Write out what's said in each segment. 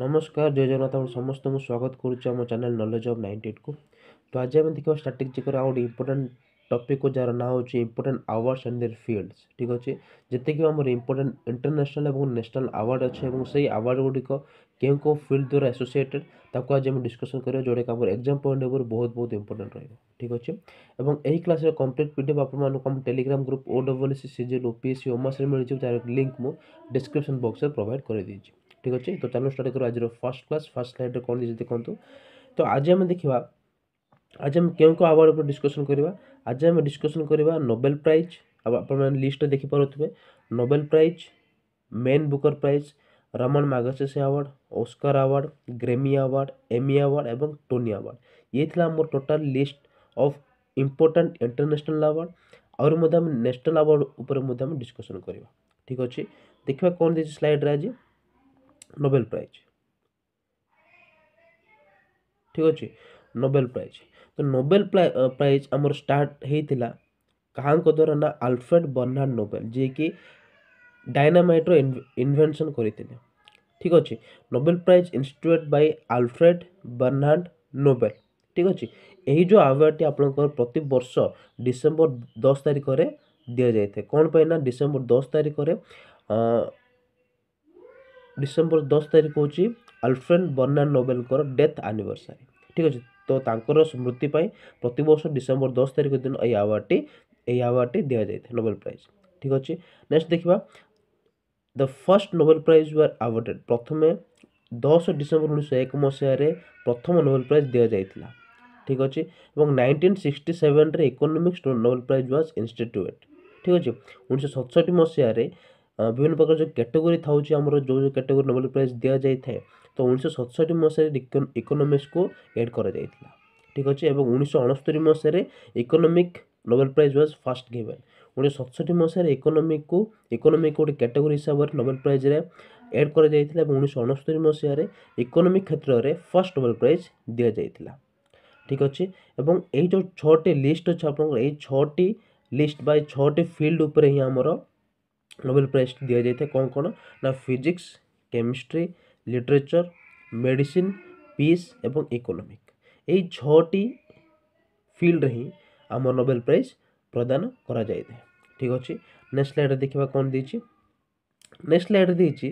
ନମସ୍କାର ଜୟ ଜଗନ୍ନାଥ ଆପଣ ସମସ୍ତଙ୍କୁ ସ୍ୱାଗତ କରୁଛୁ ଆମ ଚ୍ୟାନେଲ୍ ନଲେଜ୍ ଅଫ୍ ନାଇଣ୍ଟି ଏଇଟ୍କୁ ତ ଆଜି ଆମେ ଦେଖିବା ଷ୍ଟାଟିଷ୍ଟିକ୍ର ଆଉ ଗୋଟେ ଇମ୍ପୋର୍ଟାଣ୍ଟ ଟପିକ୍କୁ ଯାହାର ନାଁ ହେଉଛି important awards and their fields ଠିକ୍ ଅଛି ଯେତିକି ଆମର ଇମ୍ପୋର୍ଟାଣ୍ଟ ଇଣ୍ଟରନ୍ୟାସନାଲ୍ ଏବଂ ନ୍ୟାସନାଲ୍ ଆୱାର୍ଡ଼ ଅଛି ଏବଂ ସେଇ ଆୱାର୍ଡ଼ ଗୁଡ଼ିକ କେଉଁ କେଉଁ ଫିଲ୍ଡ ଦ୍ୱାରା ଆସୋସିଏଟେଡ଼୍ ତାକୁ ଆଜି ଆମେ ଡିସ୍କସନ୍ କରିବା ଯେଉଁଟାକି ଆମର ଏକ୍ଜାମ୍ ପଏଣ୍ଟ ଉପରେ ବହୁତ ବହୁତ ଇମ୍ପୋର୍ଟାଣ୍ଟ ରହିବ ଠିକ୍ ଅଛି ଏବଂ ଏହି କ୍ଲାସ୍ରେ କମ୍ପ୍ଲିଟ୍ ପି ଡି ଏଫ୍ ଆପଣମାନଙ୍କୁ ଆମ ଟେଲିଗ୍ରାମ ଗ୍ରୁପ୍ ଓ ଡବ୍ଲ୍ୟୁ ସି ସି ଜେଲ୍ ଓ ପି ଏସ୍ ସି ଓମାସରେ ମିଳିଯିବ ତା'ର ଲିଙ୍କ୍ ମୁଁ ଡିସ୍କ୍ରିପ୍ସନ୍ ବକ୍ସରେ ପ୍ରୋଭାଇଡ଼ କରିଦେଇଛି ঠিক ଅଛି ତ ଚାଲୁ ଷ୍ଟାର୍ଟ କରୁ ଆଜିର ଫାର୍ଷ୍ଟ କ୍ଲାସ୍ ଫାର୍ଷ୍ଟ ସ୍ଲାଇଡ଼୍ରେ କ'ଣ ଦେଇଛି ଦେଖନ୍ତୁ ତ ଆଜି ଆମେ ଦେଖିବା ଆଜି ଆମେ କେଉଁ କେଉଁ ଆୱାର୍ଡ଼ ଉପରେ ଡିସ୍କସନ୍ କରିବା ଆଜି ଆମେ ଡିସ୍କସନ୍ କରିବା ନୋବେଲ୍ ପ୍ରାଇଜ୍ ଆଉ ଆପଣମାନେ ଲିଷ୍ଟରେ ଦେଖିପାରୁଥିବେ Nobel Prize Man Booker Prize Ramon Magsaysay award Oscar award Grammy award Emmy award ଏବଂ ଟୋନି ଆୱାର୍ଡ଼ ଇଏ ଥିଲା ଆମର total list of important international award ଆହୁରି ମଧ୍ୟ ଆମେ ନ୍ୟାସନାଲ୍ ଆୱାର୍ଡ଼ ଉପରେ ମଧ୍ୟ ଆମେ ଡିସ୍କସନ୍ କରିବା ଠିକ୍ ଅଛି ଦେଖିବା କ'ଣ ଦେଇଛି ସ୍ଲାଇଡ଼୍ରେ ଆଜି নোবেল প্রাইজ ঠিক ଅଛି ନୋବେଲ ପ୍ରାଇଜ୍ ତ ନୋବେଲ ପ୍ରାଇଜ୍ ଆମର ଷ୍ଟାର୍ଟ ହେଇଥିଲା କାହାଙ୍କ ଦ୍ୱାରା ନା ଆଲଫ୍ରେଡ଼ ବର୍ଣ୍ଣାର୍ଡ଼ ନୋବେଲ ଯିଏକି ଡାଇନାମାଇଟ୍ର ଇନଭେନସନ୍ କରିଥିଲେ ଠିକ୍ ଅଛି Nobel Prize institute by Alfred Bernard Nobel ଠିକ୍ ଅଛି ଏହି ଯେଉଁ ଆୱାର୍ଡ଼ଟି ଆପଣଙ୍କର ପ୍ରତିବର୍ଷ ଡିସେମ୍ବର ଦଶ ତାରିଖରେ ଦିଆଯାଇଥାଏ କ'ଣ ପାଇଁ ନା ଡିସେମ୍ବର ଦଶ ତାରିଖରେ ଡିସେମ୍ବର ଦଶ ତାରିଖ ହେଉଛି ଆଲଫ୍ରେନ୍ ବର୍ଣ୍ଣା ନୋବେଲଙ୍କର ଡେଥ୍ ଆନିଭର୍ସାରୀ ଠିକ୍ ଅଛି ତ ତାଙ୍କର ସ୍ମୃତି ପାଇଁ ପ୍ରତିବର୍ଷ ଡିସେମ୍ବର ଦଶ ତାରିଖ ଦିନ ଏହି ଆୱାର୍ଡ଼ଟି ଏହି ଆୱାର୍ଡ଼ଟି ଦିଆଯାଇଥାଏ ନୋବେଲ ପ୍ରାଇଜ୍ ଠିକ୍ ଅଛି ନେକ୍ସଟ ଦେଖିବା the first Nobel Prize was awarded ପ୍ରଥମେ ଦଶ ଡିସେମ୍ବର ଉଣେଇଶହ ଏକ ମସିହାରେ ପ୍ରଥମ ନୋବେଲ ପ୍ରାଇଜ୍ ଦିଆଯାଇଥିଲା ଠିକ୍ ଅଛି ଏବଂ ନାଇନଟିନ୍ ସିକ୍ସଟି ସେଭେନ୍ରେ economics Nobel Prize was institute ଠିକ୍ ଅଛି ଉଣେଇଶହ ସତଷଠି ମସିହାରେ ବିଭିନ୍ନ ପ୍ରକାର ଯେଉଁ କ୍ୟାଟେଗୋରୀ ଥାଉଛି ଆମର ଯେଉଁ ଯେଉଁ କ୍ୟାଟେଗୋରୀ ନୋବେଲ ପ୍ରାଇଜ୍ ଦିଆଯାଇଥାଏ ତ ଉଣେଇଶହ ସତଷଠି ମସିହାରେ ଇକୋନୋମିକ୍ସକୁ ଏଡ଼୍ କରାଯାଇଥିଲା ଠିକ୍ ଅଛି ଏବଂ ଉଣେଇଶହ ଅଣସ୍ତରୀ ମସିହାରେ economic Nobel Prize was first given ଉଣେଇଶହ ସତଷଠି ମସିହାରେ ଇକୋନୋମିକ୍କୁ ଇକୋନୋମିକ୍ ଗୋଟେ କ୍ୟାଟେଗୋରୀ ହିସାବରେ ନୋବେଲ ପ୍ରାଇଜ୍ରେ ଏଡ଼୍ କରାଯାଇଥିଲା ଏବଂ ଉଣେଇଶହ ଅଣସ୍ତରୀ ମସିହାରେ ଇକୋନୋମିକ୍ କ୍ଷେତ୍ରରେ ଫାର୍ଷ୍ଟ ନୋବେଲ ପ୍ରାଇଜ୍ ଦିଆଯାଇଥିଲା ଠିକ୍ ଅଛି ଏବଂ ଏଇ ଯେଉଁ ଛଅଟି ଲିଷ୍ଟ ଅଛି ଆପଣଙ୍କର ଏଇ ଛଅଟି ଲିଷ୍ଟ ବା ଏଇ ଛଅଟି ଫିଲ୍ଡ ଉପରେ ହିଁ ଆମର నోబెల్ ప్రైజ్ దియాజైతే कौन कौन ना physics chemistry literature medicine peace এবং ইকোনমিক এই ছটি ফিল্ডরে ହିଁ ଆମ ନୋବେଲ ପ୍ରାଇଜ ପ୍ରଦାନ କରାଯାଇଥାଏ ଠିକ୍ ଅଛି ନେକ୍ସଟ ସ୍ଲାଇଡ଼ରେ ଦେଖିବା କ'ଣ ଦେଇଛି ନେକ୍ସଟ ସ୍ଲାଇଡ଼ରେ ଦେଇଛି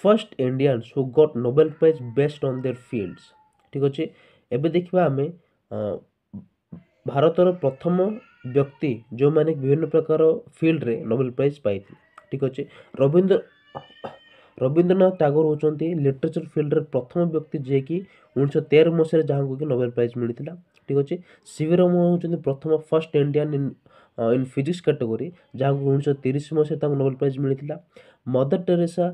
first Indians who got Nobel Prize based on their fields ଠିକ୍ ଅଛି ଏବେ ଦେଖିବା ଆମେ ଭାରତର ପ୍ରଥମ ବ୍ୟକ୍ତି ଯେଉଁମାନେ ବିଭିନ୍ନ ପ୍ରକାର ଫିଲ୍ଡରେ ନୋବେଲ୍ ପ୍ରାଇଜ୍ ପାଇଥିଲେ ଠିକ୍ ଅଛି ରବୀନ୍ଦ୍ର ରବୀନ୍ଦ୍ରନାଥ ଟାଗୋର ହେଉଛନ୍ତି ଲିଟରେଚର୍ ଫିଲ୍ଡରେ ପ୍ରଥମ ବ୍ୟକ୍ତି ଯିଏକି ଉଣେଇଶହ ତେର ମସିହାରେ ଯାହାଙ୍କୁ କି ନୋବେଲ୍ ପ୍ରାଇଜ୍ ମିଳିଥିଲା ଠିକ୍ ଅଛି ସିଭି ରମଣ ହେଉଛନ୍ତି ପ୍ରଥମ first Indian in physics category ଯାହାଙ୍କୁ ଉଣେଇଶହ ତିରିଶ ମସିହାରେ ତାଙ୍କୁ ନୋବେଲ୍ ପ୍ରାଇଜ୍ ମିଳିଥିଲା ମଦର ଟେରେସା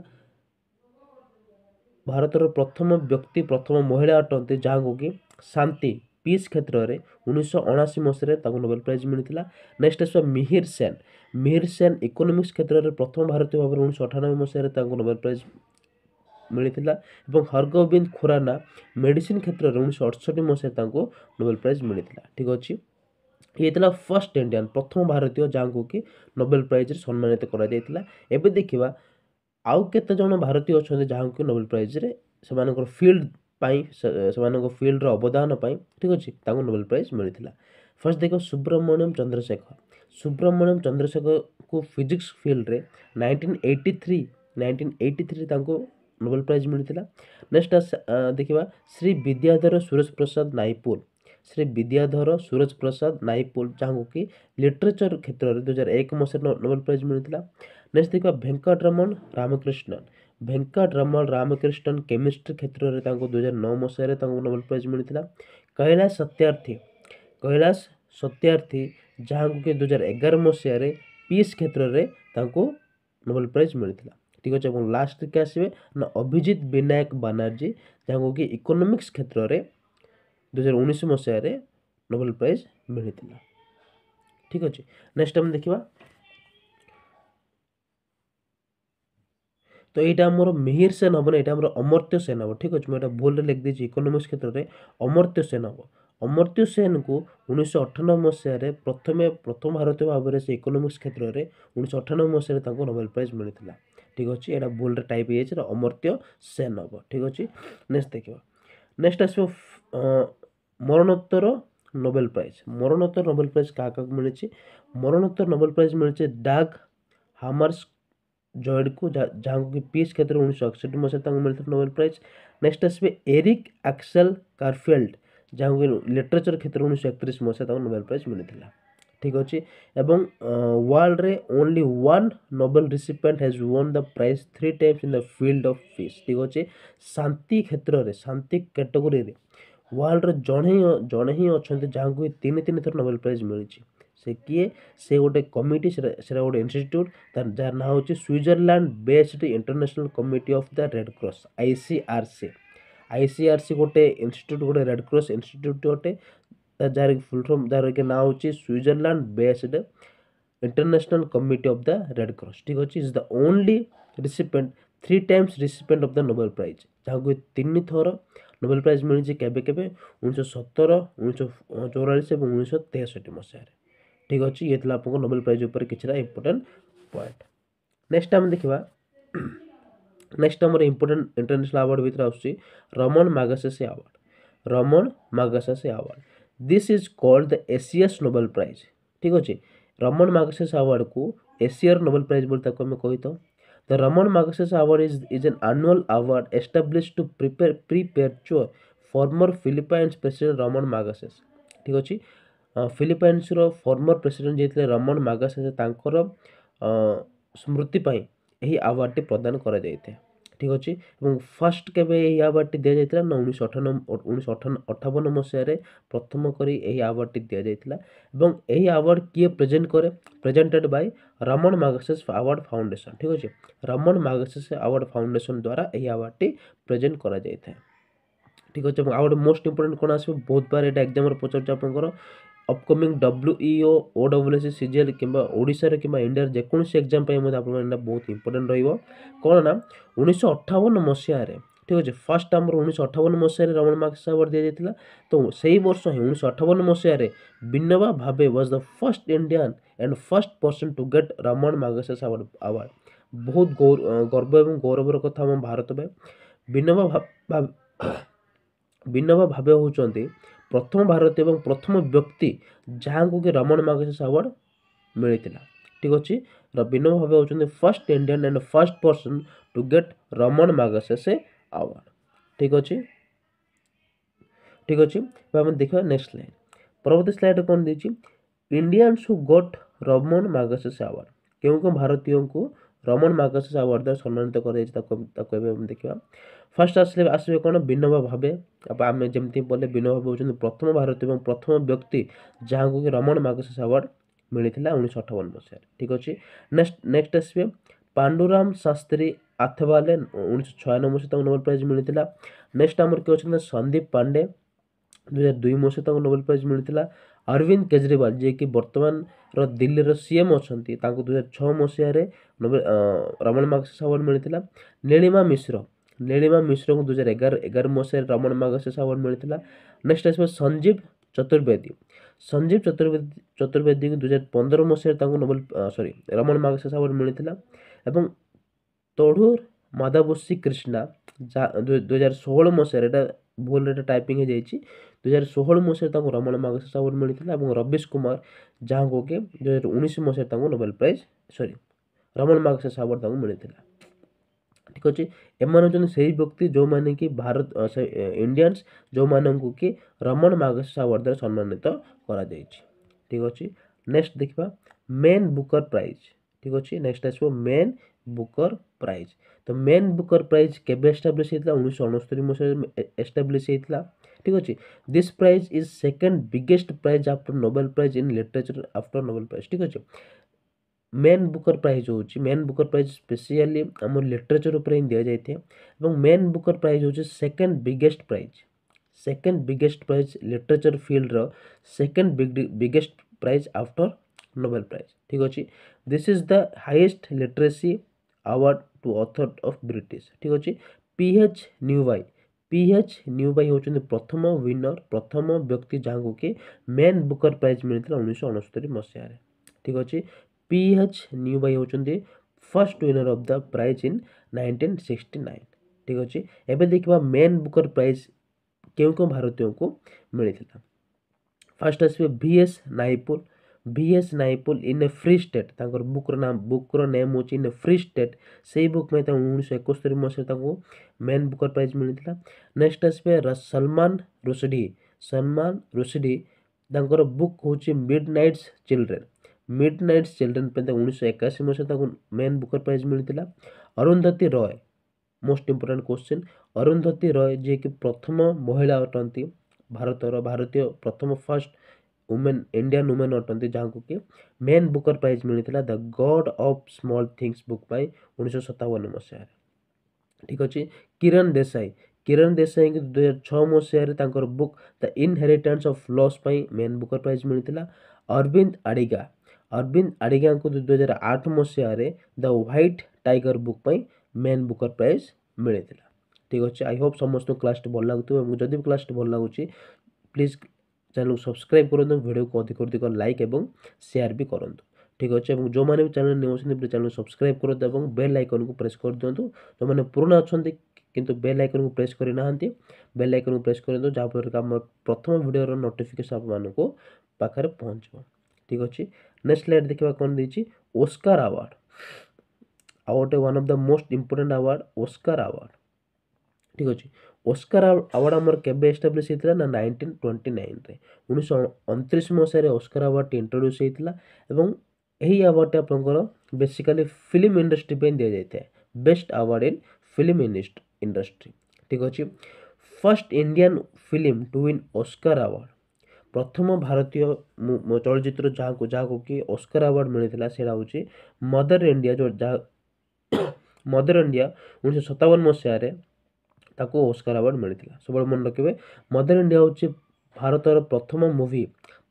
ଭାରତର ପ୍ରଥମ ବ୍ୟକ୍ତି ପ୍ରଥମ ମହିଳା ଅଟନ୍ତି ଯାହାଙ୍କୁ କି ଶାନ୍ତି ପିସ୍ କ୍ଷେତ୍ରରେ ଉଣେଇଶହ ଅଣାଅଶୀ ମସିହାରେ ତାଙ୍କୁ ନୋବେଲ୍ ପ୍ରାଇଜ୍ ମିଳିଥିଲା ନେକ୍ସଟ୍ ଆସିବା ମିହିର ସେନ୍ ମିହିର ସେନ୍ ଇକୋନୋମିକ୍ସ କ୍ଷେତ୍ରରେ ପ୍ରଥମ ଭାରତୀୟ ଭାବରେ ଉଣେଇଶହ ଅଠାନବେ ମସିହାରେ ତାଙ୍କୁ ନୋବେଲ୍ ପ୍ରାଇଜ୍ ମିଳିଥିଲା ଏବଂ ହରଗୋବିନ୍ଦ ଖୁରାନା ମେଡ଼ିସିନ୍ କ୍ଷେତ୍ରରେ ଉଣେଇଶହ ଅଠଷଠି ମସିହାରେ ତାଙ୍କୁ ନୋବେଲ୍ ପ୍ରାଇଜ୍ ମିଳିଥିଲା ଠିକ୍ ଅଛି ଇଏ ଥିଲା ଫର୍ଷ୍ଟ ଇଣ୍ଡିଆନ୍ ପ୍ରଥମ ଭାରତୀୟ ଯାହାଙ୍କୁ କି ନୋବେଲ୍ ପ୍ରାଇଜ୍ରେ ସମ୍ମାନିତ କରାଯାଇଥିଲା ଏବେ ଦେଖିବା ଆଉ କେତେଜଣ ଭାରତୀୟ ଅଛନ୍ତି ଯାହାଙ୍କୁ ନୋବେଲ୍ ପ୍ରାଇଜ୍ରେ ସେମାନଙ୍କର ଫିଲ୍ଡ से फिल्ड्र अवदान पर ठीक अच्छे नोबेल प्राइज मिलता फर्स्ट देख सुब्रमण्यम चंद्रशेखर सुब्रमण्यम चंद्रशेखर को फिजिक्स फिल्ड रे 1983 1983 नोबेल प्राइज मिलता नेक्स्ट देखा श्री विद्याधर सूरज प्रसाद नाईपुर श्री विद्याधर सूरज प्रसाद नाईपुर जहाँ कि लिटरेचर क्षेत्र में दुई हजार एक मसीह नोबेल प्राइज मिलता नेक्स्ट देखा भेंकटरमण रामकृष्णन भेंकटरमण रामकृष्ण केमिस्ट्री क्षेत्र में दुईार नौ मसीह नोबेल प्राइज मिलता कैलाश सत्यार्थी कैलाश सत्यार्थी जहाँ कि दुईार एगार मसीह पीस क्षेत्र में नोबेल प्राइज मिलता ठीक अच्छे लास्ट के आसवे ना अभिजित विनायक बानाजी जहाँ कि इकोनोमिक्स क्षेत्र में दुईार उन्नीस मसीह नोबेल प्राइज मिलता ठीक अच्छे नेक्स्ट आम देखा তো এইটা আমার মিহির সেন হব না এটা আমার অমর্ত্য সেন হব ঠিক আছে মু এটা ভুলরে লিখি দিয়েছি ইকোনোমিক্স ক্ষেত্রে অমর্ত্য সেন হব ଅମର୍ତ୍ତ୍ୟ ସେନ୍ଙ୍କୁ ଉଣେଇଶହ ଅଠାନବେ ମସିହାରେ ପ୍ରଥମେ ପ୍ରଥମ ଭାରତୀୟ ଭାବରେ ସେ ଇକୋନୋମିକ୍ସ କ୍ଷେତ୍ରରେ ଉଣେଇଶହ ଅଠାନବେ ମସିହାରେ ତାଙ୍କୁ ନୋବେଲ ପ୍ରାଇଜ୍ ମିଳିଥିଲା ଠିକ୍ ଅଛି ଏଇଟା ଭୁଲରେ ଟାଇପ୍ ହେଇଯାଇଛି ଏଇଟା ଅମର୍ତ୍ତ୍ୟ ସେନ୍ ହେବ ଠିକ୍ ଅଛି ନେକ୍ସଟ ଦେଖିବା ନେକ୍ସଟ ଆସିବ ମରଣୋତ୍ତର ନୋବେଲ ପ୍ରାଇଜ୍ ମରଣୋତ୍ତର ନୋବେଲ ପ୍ରାଇଜ୍ କାହା କାହାକୁ ମିଳିଛି ମରଣୋତ୍ତର ନୋବେଲ ପ୍ରାଇଜ୍ ମିଳିଛି ଡାଗ୍ ହାମର୍ସ जयड को झांगो की पीस के तरह उन्नीस सौ अड़सठ में मिलता नोबेल प्राइज नेक्स्ट आसपे एरिक आक्सेल कारफिल्ड जहाँ लिटरेचर क्षेत्र उन्नीस एकतीस मसीह नोबेल प्राइज मिले ठीक अच्छे एवं वर्ल्ड रे only one Nobel recipient has won the prize three times in the field of peace ठीक अच्छे शांति क्षेत्र में शांति कैटेगोरी वर्ल्ड रे जड़े जड़े ही अच्छा जहाँ तीन तीन थर नोबेल प्राइज मिली ସେ କିଏ ସେ ଗୋଟେ କମିଟି ସେଟା ସେଟା ଗୋଟେ ଇନଷ୍ଟିଚ୍ୟୁଟ୍ ଯାହାର ନାଁ ହେଉଛି Switzerland based international committee of the red cross I C R C I C R C ଗୋଟେ ଇନଷ୍ଟିଚ୍ୟୁଟ୍ ଗୋଟେ ରେଡ଼୍ କ୍ରସ୍ ଇନଷ୍ଟିଚ୍ୟୁଟ୍ ଗୋଟେ ଯାହାର ଫୁଲ୍ ଫର୍ମ ଯାହାର କି ନାଁ ହେଉଛି Switzerland based international committee of the red cross ଠିକ୍ ଅଛି is the only recipient three times recipient of the Nobel prize ଯାହାକୁ ତିନି ଥର ନୋବେଲ ପ୍ରାଇଜ୍ ମିଳିଛି କେବେ କେବେ ଉଣେଇଶହ ସତର ଉଣେଇଶହ ଚଉରାଳିଶ ଏବଂ ଉଣେଇଶହ ତେଷଠି ମସିହାରେ ठीक अच्छे ये आप नोबेल प्राइज उपर कि इंपोर्टाट पॉइंट नेक्स्ट आम देखा नेक्स्ट आम इंपोर्टाट इंटरनेशनल आवार्ड भितर आसमन Magsaysay award Ramon Magsaysay award this is called the Asia's Nobel prize ठीक अच्छे रमन मगसेस आवार्ड को एसीयर नोबेल प्राइज बोली the Ramon Magsaysay award is is an annual award establish to prepare prepare चोर former Philippines president Ramon Magsaysay ठीक अच्छे ଫିଲିପାଇନ୍ସର former president ଯିଏ ଥିଲେ ରମଣ ମାଗାସାସେ ତାଙ୍କର ସ୍ମୃତି ପାଇଁ ଏହି ଆୱାର୍ଡ଼ଟି ପ୍ରଦାନ କରାଯାଇଥାଏ ଠିକ୍ ଅଛି ଏବଂ ଫାର୍ଷ୍ଟ କେବେ ଏହି ଆୱାର୍ଡ଼ଟି ଦିଆଯାଇଥିଲା ନା ଉଣେଇଶହ ଉଣେଇଶହ ଅଠାବନ ମସିହାରେ ପ୍ରଥମ କରି ଏହି ଆୱାର୍ଡ଼ଟି ଦିଆଯାଇଥିଲା ଏବଂ ଏହି ଆୱାର୍ଡ଼ କିଏ ପ୍ରେଜେଣ୍ଟ କରେ presented by Ramon Magsaysay award foundation ଠିକ୍ ଅଛି ରମଣ ମାଗାସେସ୍ ଆୱାର୍ଡ଼ ଫାଉଣ୍ଡେସନ୍ ଦ୍ୱାରା ଏହି ଆୱାର୍ଡ଼ଟି ପ୍ରେଜେଣ୍ଟ କରାଯାଇଥାଏ ଠିକ୍ ଅଛି ଏବଂ ଆଉ ଗୋଟେ ମୋଷ୍ଟ ଇମ୍ପୋର୍ଟାଣ୍ଟ କ'ଣ ଆସିବ ବହୁତ ବାର ଏଇଟା ଏକ୍ଜାମ୍ରେ ପଚାରୁଛି ଆପଣଙ୍କର upcoming W E O O W S C G L କିମ୍ବା ଓଡ଼ିଶାରେ କିମ୍ବା ଇଣ୍ଡିଆର ଯେକୌଣସି ଏକ୍ଜାମ୍ ପାଇଁ ମଧ୍ୟ ଆପଣଙ୍କର ଏଇଟା ବହୁତ ଇମ୍ପୋର୍ଟାଣ୍ଟ ରହିବ କ'ଣ ନା ଉଣେଇଶହ ଅଠାବନ ମସିହାରେ ଠିକ୍ ଅଛି ଫାର୍ଷ୍ଟ ଆମର ଉଣେଇଶହ ଅଠାବନ ମସିହାରେ ରମଣ ମାର୍କ୍ସ ଆୱାର୍ଡ଼ ଦିଆଯାଇଥିଲା ତ ସେଇ ବର୍ଷ ହିଁ ଉଣେଇଶହ ଅଠାବନ ମସିହାରେ Vinoba Bhave was the first Indian and first person to get Ramon Magsaysay award award ବହୁତ ଗର୍ବ ଏବଂ ଗୌରବର କଥା ଆମ ଭାରତ ପାଇଁ ବିନୋବା ବିନୋବା ଭାବେ ହେଉଛନ୍ତି ପ୍ରଥମ ଭାରତୀୟ ଏବଂ ପ୍ରଥମ ବ୍ୟକ୍ତି ଯାହାଙ୍କୁ କି ରମଣ ମାଗେଶସ୍ ଆୱାର୍ଡ଼ ମିଳିଥିଲା ଠିକ୍ ଅଛି ବିନୋବା ଭାବେ ହେଉଛନ୍ତି first Indian and first person to get Ramon Magsaysay award ଠିକ୍ ଅଛି ଠିକ୍ ଅଛି ଏବେ ଆମେ ଦେଖିବା ନେକ୍ସଟ ସ୍ଲାଇଡ଼ ପରବର୍ତ୍ତୀ ସ୍ଲାଇଡ଼ରେ କ'ଣ ଦେଇଛି Indians who got Ramon Magsaysay award କେଉଁ କେଉଁ ଭାରତୀୟଙ୍କୁ ରମଣ ମାର୍ଗଶୀଷ ଆୱାର୍ଡ଼ ଦ୍ୱାରା ସମ୍ମାନିତ କରାଯାଇଛି ତାକୁ ତାକୁ ଏବେ ଆମେ ଦେଖିବା ଫାର୍ଷ୍ଟ ଆସିଲେ ଆସିବେ କ'ଣ ବିନୋବା ଭାବେ ଆମେ ଯେମିତି ବୋଲେ ବିନୋବା ଭାବେ ହେଉଛନ୍ତି ପ୍ରଥମ ଭାରତୀୟ ଏବଂ ପ୍ରଥମ ବ୍ୟକ୍ତି ଯାହାଙ୍କୁ କି ରମଣ ମାର୍ଗଶୀଷ ଆୱାର୍ଡ଼ ମିଳିଥିଲା ଉଣେଇଶହ ଅଠାବନ ମସିହାରେ ଠିକ୍ ଅଛି ନେକ୍ସଟ ନେକ୍ସଟ ଆସିବେ ପାଣ୍ଡୁରାମ ଶାସ୍ତ୍ରୀ ଆଥବାଲେ ଉଣେଇଶହ ଛୟାନବେ ମସିହା ତାଙ୍କୁ ନୋବେଲ ପ୍ରାଇଜ୍ ମିଳିଥିଲା ନେକ୍ସଟ ଆମର କିଏ ଅଛନ୍ତି ସନ୍ଦୀପ ପାଣ୍ଡେ ଦୁଇହଜାର ଦୁଇ ମସିହା ତାଙ୍କୁ ନୋବେଲ ପ୍ରାଇଜ୍ ମିଳିଥିଲା ଅରବିନ୍ଦ କେଜରିୱାଲ ଯିଏକି ବର୍ତ୍ତମାନର ଦିଲ୍ଲୀର ସି ଏମ୍ ଅଛନ୍ତି ତାଙ୍କୁ ଦୁଇହଜାର ଛଅ ମସିହାରେ ରମଣ ମାଗାସୀ ଆୱାର୍ଡ଼ ମିଳିଥିଲା ନୀଳିମା ମିଶ୍ର ନୀଳିମା ମିଶ୍ରଙ୍କୁ ଦୁଇହଜାର ଏଗାର ଏଗାର ମସିହାରେ ରମଣ ମାଗାସୀସ ଆୱାର୍ଡ଼ ମିଳିଥିଲା ନେକ୍ସଟ୍ ଆସିବ ସଞ୍ଜୀବ ଚତୁର୍ବେଦୀ ସଞ୍ଜୀବ ଚତୁର୍ବେଦୀ ଚତୁର୍ବେଦୀଙ୍କୁ ଦୁଇହଜାର ପନ୍ଦର ମସିହାରେ ତାଙ୍କୁ Nobel sorry Ramon Magsaysay award ମିଳିଥିଲା ଏବଂ ତଢ଼ୁର ମାଦାବସୀ କ୍ରିଷ୍ଣା ଯା ଦୁଇହଜାର ଷୋହଳ ମସିହାରେ ଏଇଟା भूल टाइपिंग हो जाए दुईार षोह मसीह रमण मगस अवार्ड मिलता और रवीश कुमार जहाँ को कि दुहजार उन्नीस मसीह नोबेल प्राइज सरी रमण मगस अवार्ड मिलता ठीक अच्छे एम से व्यक्ति जो मैंने कि भारत इंडियान्स जो मानक कि रमण मगस अवार्ड द्वारा सम्मानित कर ठीक अच्छे नेक्स्ट देखा मेन बुकर प्राइज ठीक अच्छे नेक्स्ट आस मेन बुकर ପ୍ରାଇଜ୍ ତ ମେନ୍ ବୁକର୍ ପ୍ରାଇଜ୍ କେବେ ଏଷ୍ଟାବ୍ଲିଶ୍ ହେଇଥିଲା ଉଣେଇଶହ ଅଣସ୍ତରୀ ମସିହାରେ ଏଷ୍ଟାବ୍ଲିଶ୍ ହେଇଥିଲା ଠିକ୍ ଅଛି this prize is second biggest prize after Nobel prize in literature after Nobel prize ଠିକ୍ ଅଛି ମେନ୍ ବୁକର୍ ପ୍ରାଇଜ୍ ହେଉଛି ମେନ୍ ବୁକର୍ ପ୍ରାଇଜ୍ ସ୍ପେସିଆଲି ଆମ ଲିଟରେଚର୍ ଉପରେ ହିଁ ଦିଆଯାଇଥାଏ ଏବଂ ମେନ୍ ବୁକର୍ ପ୍ରାଇଜ୍ ହେଉଛି second biggest prize second biggest prize literature ଫିଲ୍ଡର second biggest prize after Nobel prize ଠିକ୍ ଅଛି this is the highest literacy award to author of British ଠିକ୍ ଅଛି P H Newby P H Newby ହେଉଛନ୍ତି ପ୍ରଥମ winner ପ୍ରଥମ ବ୍ୟକ୍ତି ଯାହାଙ୍କୁ କି ମେନ୍ ବୁକର୍ ପ୍ରାଇଜ୍ ମିଳିଥିଲା ଉଣେଇଶହ ଅଣସ୍ତରୀ ମସିହାରେ ଠିକ୍ ଅଛି ପି ଏଚ୍ ନ୍ୟୁବାଇ ହେଉଛନ୍ତି first winner of the prize in nineteen sixty nine ଠିକ୍ ଅଛି ଏବେ ଦେଖିବା ମେନ୍ ବୁକର୍ ପ୍ରାଇଜ୍ କେଉଁ କେଉଁ ଭାରତୀୟଙ୍କୁ ମିଳିଥିଲା ଫାର୍ଷ୍ଟ ଆସିବେ V S Naipaul V S Naipaul in a free state book नाम बुक रेम हूँ इन ए फ्री स्टेट से बुक में उन्नीसशतरी मसीह मेन बुकर प्राइज मिलता नेक्स्ट आसपे सलमान रुसडी सलमान रुसडी बुक हूँ midnight's children midnight's children children एकाशी मसीह मेन बुकर प्राइज मिलता Arundhati Roy most important question Arundhati Roy ji प्रथम महिला अटंती भारत भारतीय प्रथम फर्स्ट वुमेन इंडियान वुमेन अटंती जहाँ को कि मेन बुकर प्राइज मिलता the God of small things book उन्नीस सतावन मसीह ठीक अच्छे किरण देसाई किरण देसाई की दुहजार छ मसीह book the inheritance of loss man Booker prize मिलता अरविंद आड़िगा अरविंद आड़िगा को दुई हजार आठ मसीह the tiger book man Booker prize मिलता ठीक अच्छे आई होप समस्त क्लास भल लगुद भी क्लास भल लगुच प्लीज ଚ୍ୟାନେଲ୍କୁ ସବସ୍କ୍ରାଇବ୍ କରନ୍ତୁ ଭିଡ଼ିଓକୁ ଅଧିକ ଅଧିକ ଲାଇକ୍ ଏବଂ ସେୟାର୍ ବି କରନ୍ତୁ ଠିକ୍ ଅଛି ଏବଂ ଯେଉଁମାନେ ବି ଚ୍ୟାନେଲ୍ ନେଉଛନ୍ତି ଚ୍ୟାନେଲ୍ ସବସ୍କ୍ରାଇବ୍ କରନ୍ତୁ ଏବଂ ବେଲ୍ ଆଇକନ୍କୁ ପ୍ରେସ୍ କରିଦିଅନ୍ତୁ ଯେଉଁମାନେ ପୁରୁଣା ଅଛନ୍ତି କିନ୍ତୁ ବେଲ୍ ଆଇକନ୍କୁ ପ୍ରେସ୍ କରିନାହାନ୍ତି ବେଲ୍ ଆଇକନ୍କୁ ପ୍ରେସ୍ କରନ୍ତୁ ଯାହାଫଳରେ କି ଆମ ପ୍ରଥମ ଭିଡ଼ିଓର ନୋଟିଫିକେସନ୍ ଆପଣମାନଙ୍କ ପାଖରେ ପହଞ୍ଚିବ ଠିକ୍ ଅଛି ନେକ୍ସଟ ସ୍ଲାଇଡ଼ ଦେଖିବା କ'ଣ ଦେଇଛି ଓସ୍କାର ଆୱାର୍ଡ଼ ଆଉ ଗୋଟେ one of the most important award Oscar award ଠିକ୍ ଅଛି ઓસ્કાર એવોર્ડ ଆମର କେବେ ଏଷ୍ଟାବ୍ଲିଶ୍ ହେଇଥିଲା ନା ନାଇନଟିନ୍ ଟ୍ୱେଣ୍ଟି ନାଇନ୍ରେ ଉଣେଇଶହ ଅଣତିରିଶ ମସିହାରେ ଓସ୍କାର ଆୱାର୍ଡ଼ଟି ଇଣ୍ଟ୍ରୋଡ୍ୟୁସ୍ ହେଇଥିଲା ଏବଂ ଏହି ଆୱାର୍ଡ଼ଟି ଆପଣଙ୍କର ବେସିକାଲି ଫିଲ୍ମ ଇଣ୍ଡଷ୍ଟ୍ରି ପାଇଁ ଦିଆଯାଇଥାଏ best award in film industry ଠିକ୍ ଅଛି first Indian film to win Oscar award ପ୍ରଥମ ଭାରତୀୟ ଚଳଚ୍ଚିତ୍ର ଯାହାକୁ ଯାହାକୁ କି ଓସ୍କାର ଆୱାର୍ଡ଼ ମିଳିଥିଲା ସେଇଟା ହେଉଛି ମଦର ଇଣ୍ଡିଆ ଯେଉଁ ଯାହା ମଦର ଇଣ୍ଡିଆ ଉଣେଇଶହ ସତାବନ ମସିହାରେ ତାକୁ ଓସ୍କାର ଆୱାର୍ଡ଼ ମିଳିଥିଲା ସବୁବେଳେ ମନେ ରଖିବେ ମଦର ଇଣ୍ଡିଆ ହେଉଛି ଭାରତର ପ୍ରଥମ ମୁଭି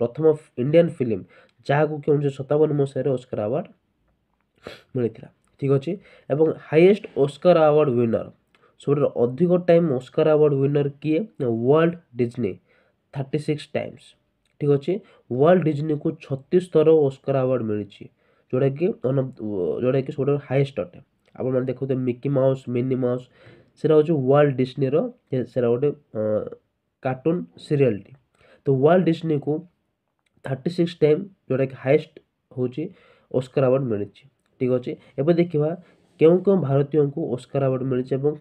ପ୍ରଥମ ଇଣ୍ଡିଆନ୍ ଫିଲ୍ମ ଯାହାକୁ ଉଣେଇଶହ ସତାବନ ମସିହାରେ ଓସ୍କାର ଆୱାର୍ଡ଼ ମିଳିଥିଲା ଠିକ୍ ଅଛି ଏବଂ ହାଇଏଷ୍ଟ ଓସ୍କାର ଆୱାର୍ଡ଼ ୱିନର ସବୁଠାରୁ ଅଧିକ ଟାଇମ୍ ଓସ୍କାର ଆୱାର୍ଡ଼ ୱିନର କିଏ Walt Disney thirty six times ଠିକ୍ ଅଛି ୱାର୍ଲଡ଼ ଡିଜ୍ନିକୁ ଛତିଶ ଥର ଓସ୍କାର ଆୱାର୍ଡ଼ ମିଳିଛି ଯେଉଁଟାକି ଯେଉଁଟାକି ସବୁଠାରୁ ହାଇଏଷ୍ଟ ଅଟେ ଆପଣମାନେ ଦେଖୁଥିବେ ମିକି ମାଉସ୍ ମିନି ମାଉସ୍ ସେଇଟା ହେଉଛି ୱାଲ୍ଟ ଡିସ୍ନିର ସେଇଟା ଗୋଟେ କାର୍ଟୁନ୍ ସିରିଏଲ୍ଟି ତ ୱାଲ୍ଟ ଡିସ୍ନିକୁ ଥାର୍ଟି ସିକ୍ସ ଟାଇମ୍ ଯେଉଁଟାକି ହାଏଷ୍ଟ ହେଉଛି ଓସ୍କାର ଆୱାର୍ଡ଼ ମିଳିଛି ଠିକ୍ ଅଛି ଏବେ ଦେଖିବା କେଉଁ କେଉଁ ଭାରତୀୟଙ୍କୁ ଓସ୍କାର ଆୱାର୍ଡ଼ ମିଳିଛି ଏବଂ